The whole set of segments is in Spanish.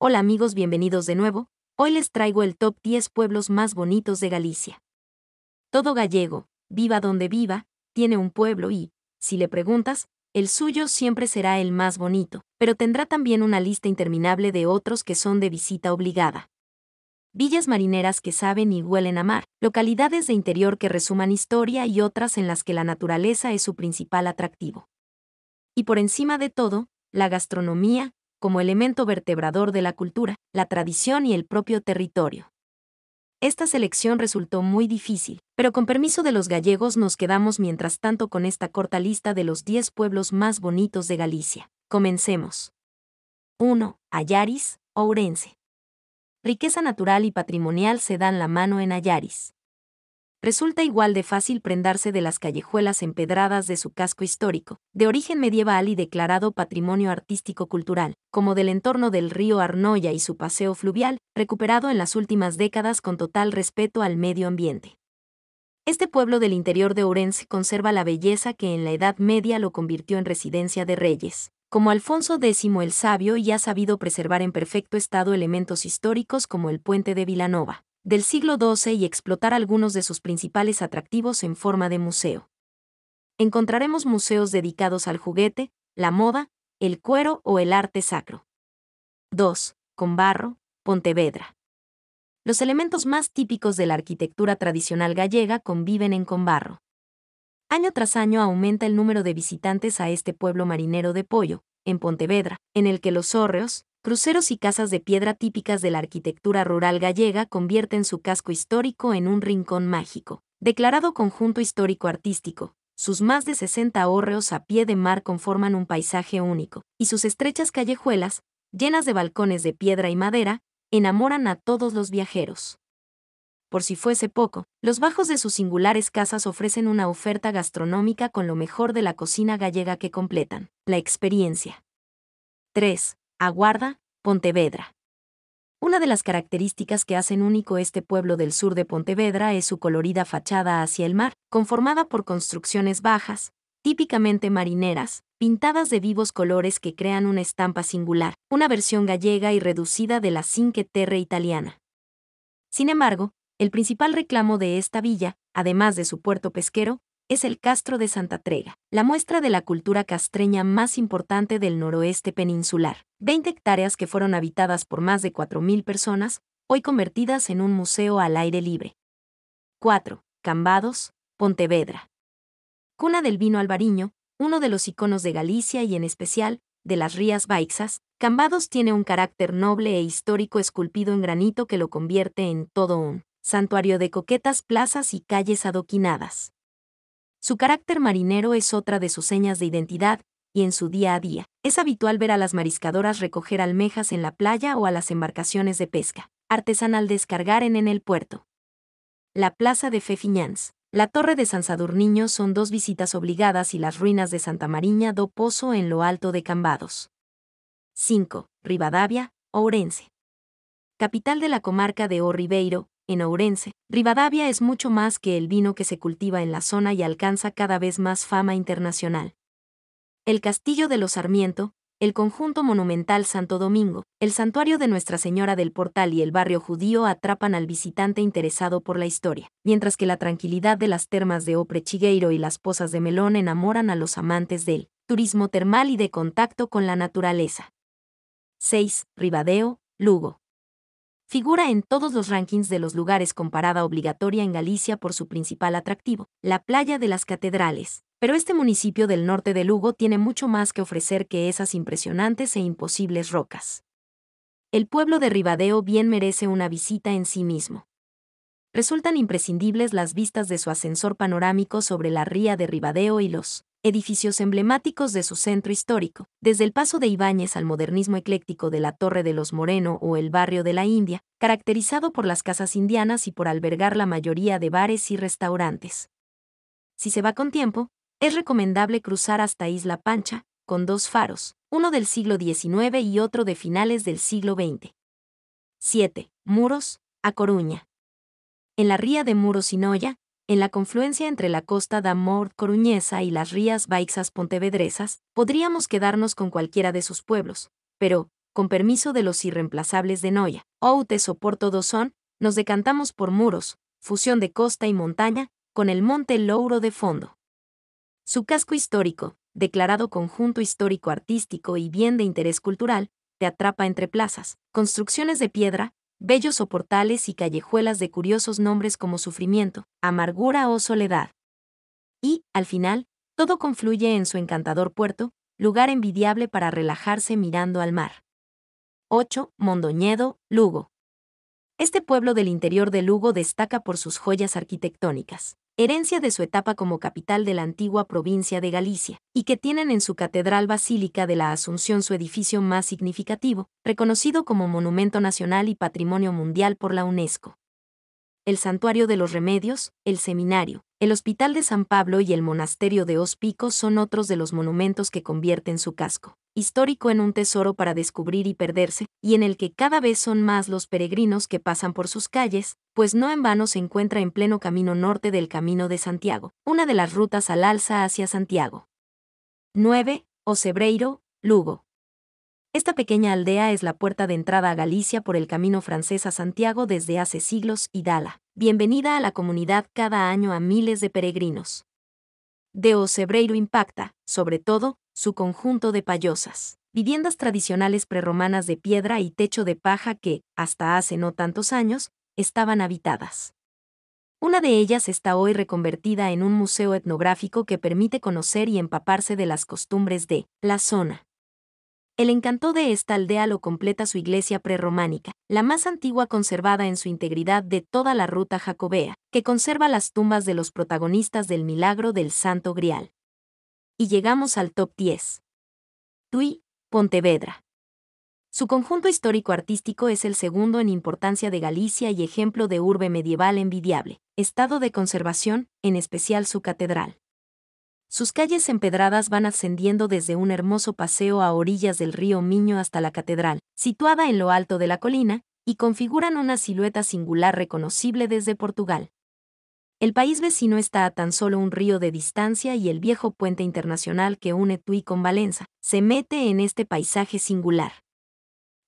Hola amigos, bienvenidos de nuevo. Hoy les traigo el top 10 pueblos más bonitos de Galicia. Todo gallego, viva donde viva, tiene un pueblo y, si le preguntas, el suyo siempre será el más bonito, pero tendrá también una lista interminable de otros que son de visita obligada. Villas marineras que saben y huelen a mar, localidades de interior que resuman historia y otras en las que la naturaleza es su principal atractivo. Y por encima de todo, la gastronomía, como elemento vertebrador de la cultura, la tradición y el propio territorio. Esta selección resultó muy difícil, pero con permiso de los gallegos nos quedamos mientras tanto con esta corta lista de los 10 pueblos más bonitos de Galicia. Comencemos. 1. Ayaris, Ourense. Riqueza natural y patrimonial se dan la mano en Ayaris resulta igual de fácil prendarse de las callejuelas empedradas de su casco histórico, de origen medieval y declarado patrimonio artístico-cultural, como del entorno del río Arnoya y su paseo fluvial, recuperado en las últimas décadas con total respeto al medio ambiente. Este pueblo del interior de Orense conserva la belleza que en la Edad Media lo convirtió en residencia de reyes, como Alfonso X el Sabio y ha sabido preservar en perfecto estado elementos históricos como el puente de Vilanova del siglo XII y explotar algunos de sus principales atractivos en forma de museo. Encontraremos museos dedicados al juguete, la moda, el cuero o el arte sacro. 2. Con Pontevedra. Los elementos más típicos de la arquitectura tradicional gallega conviven en Conbarro. Año tras año aumenta el número de visitantes a este pueblo marinero de pollo, en Pontevedra, en el que los hórreos, cruceros y casas de piedra típicas de la arquitectura rural gallega convierten su casco histórico en un rincón mágico. Declarado conjunto histórico artístico, sus más de 60 hórreos a pie de mar conforman un paisaje único, y sus estrechas callejuelas, llenas de balcones de piedra y madera, enamoran a todos los viajeros. Por si fuese poco, los bajos de sus singulares casas ofrecen una oferta gastronómica con lo mejor de la cocina gallega que completan la experiencia. 3. Aguarda, Pontevedra. Una de las características que hacen único este pueblo del sur de Pontevedra es su colorida fachada hacia el mar, conformada por construcciones bajas, típicamente marineras, pintadas de vivos colores que crean una estampa singular, una versión gallega y reducida de la Cinque Terre italiana. Sin embargo, el principal reclamo de esta villa, además de su puerto pesquero, es el Castro de Santa Trega, la muestra de la cultura castreña más importante del noroeste peninsular. 20 hectáreas que fueron habitadas por más de 4.000 personas, hoy convertidas en un museo al aire libre. 4. Cambados, Pontevedra. Cuna del vino albariño, uno de los iconos de Galicia y en especial, de las Rías Baixas, Cambados tiene un carácter noble e histórico esculpido en granito que lo convierte en todo un santuario de coquetas plazas y calles adoquinadas. Su carácter marinero es otra de sus señas de identidad, y en su día a día, es habitual ver a las mariscadoras recoger almejas en la playa o a las embarcaciones de pesca artesanal descargar en, el puerto. La Plaza de Fefiñans, la Torre de San Sadurniño son dos visitas obligadas y las ruinas de Santa Mariña do Pozo en lo alto de Cambados. 5. Rivadavia, Ourense. Capital de la comarca de O Ribeiro, en Ourense, Rivadavia es mucho más que el vino que se cultiva en la zona y alcanza cada vez más fama internacional. El Castillo de los Sarmiento, el conjunto monumental Santo Domingo, el santuario de Nuestra Señora del Portal y el barrio judío atrapan al visitante interesado por la historia, mientras que la tranquilidad de las termas de Opre Chigueiro y las pozas de Melón enamoran a los amantes del turismo termal y de contacto con la naturaleza. 6. Ribadeo, Lugo. Figura en todos los rankings de los lugares con parada obligatoria en Galicia por su principal atractivo, la playa de las catedrales. Pero este municipio del norte de Lugo tiene mucho más que ofrecer que esas impresionantes e imposibles rocas. El pueblo de Ribadeo bien merece una visita en sí mismo. Resultan imprescindibles las vistas de su ascensor panorámico sobre la ría de Ribadeo y los edificios emblemáticos de su centro histórico, desde el paso de Ibáñez al modernismo ecléctico de la Torre de los Moreno o el barrio de la India, caracterizado por las casas indianas y por albergar la mayoría de bares y restaurantes. Si se va con tiempo, es recomendable cruzar hasta Isla Pancha, con dos faros, uno del siglo XIX y otro de finales del siglo XX. 7. Muros, a Coruña. En la ría de Muros y Noya, en la confluencia entre la costa da coruñesa y las rías baixas pontevedresas, podríamos quedarnos con cualquiera de sus pueblos, pero, con permiso de los irreemplazables de Noia, Outes o Porto do nos decantamos por muros, fusión de costa y montaña, con el monte Louro de fondo. Su casco histórico, declarado conjunto histórico artístico y bien de interés cultural, te atrapa entre plazas, construcciones de piedra, bellos soportales y callejuelas de curiosos nombres como sufrimiento, amargura o soledad. Y, al final, todo confluye en su encantador puerto, lugar envidiable para relajarse mirando al mar. 8. Mondoñedo, Lugo. Este pueblo del interior de Lugo destaca por sus joyas arquitectónicas herencia de su etapa como capital de la antigua provincia de Galicia, y que tienen en su Catedral Basílica de la Asunción su edificio más significativo, reconocido como Monumento Nacional y Patrimonio Mundial por la UNESCO. El Santuario de los Remedios, el Seminario, el Hospital de San Pablo y el Monasterio de Ospico son otros de los monumentos que convierten su casco histórico en un tesoro para descubrir y perderse, y en el que cada vez son más los peregrinos que pasan por sus calles, pues no en vano se encuentra en pleno camino norte del Camino de Santiago, una de las rutas al alza hacia Santiago. 9. Ocebreiro, Lugo. Esta pequeña aldea es la puerta de entrada a Galicia por el camino francés a Santiago desde hace siglos y dala bienvenida a la comunidad cada año a miles de peregrinos. De Ocebreiro impacta, sobre todo, su conjunto de payosas, viviendas tradicionales prerromanas de piedra y techo de paja que, hasta hace no tantos años, estaban habitadas. Una de ellas está hoy reconvertida en un museo etnográfico que permite conocer y empaparse de las costumbres de la zona. El encanto de esta aldea lo completa su iglesia prerrománica, la más antigua conservada en su integridad de toda la ruta jacobea, que conserva las tumbas de los protagonistas del milagro del Santo Grial. Y llegamos al top 10. Tui, Pontevedra. Su conjunto histórico-artístico es el segundo en importancia de Galicia y ejemplo de urbe medieval envidiable, estado de conservación, en especial su catedral. Sus calles empedradas van ascendiendo desde un hermoso paseo a orillas del río Miño hasta la catedral, situada en lo alto de la colina, y configuran una silueta singular reconocible desde Portugal. El país vecino está a tan solo un río de distancia y el viejo puente internacional que une Tui con Valenza se mete en este paisaje singular.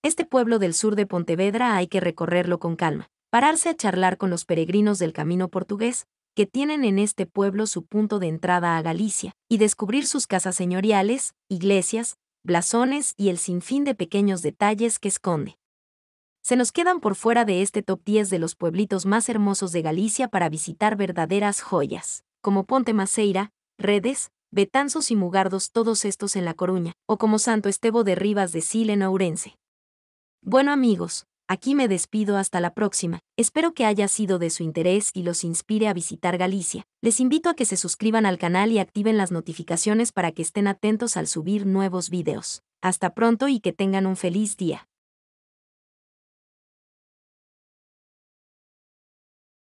Este pueblo del sur de Pontevedra hay que recorrerlo con calma, pararse a charlar con los peregrinos del camino portugués, que tienen en este pueblo su punto de entrada a Galicia, y descubrir sus casas señoriales, iglesias, blasones y el sinfín de pequeños detalles que esconde. Se nos quedan por fuera de este top 10 de los pueblitos más hermosos de Galicia para visitar verdaderas joyas, como Ponte Maceira, Redes, Betanzos y Mugardos, todos estos en La Coruña, o como Santo Estebo de Rivas de Sil en Ourense. Bueno amigos, Aquí me despido hasta la próxima, espero que haya sido de su interés y los inspire a visitar Galicia. Les invito a que se suscriban al canal y activen las notificaciones para que estén atentos al subir nuevos videos. Hasta pronto y que tengan un feliz día.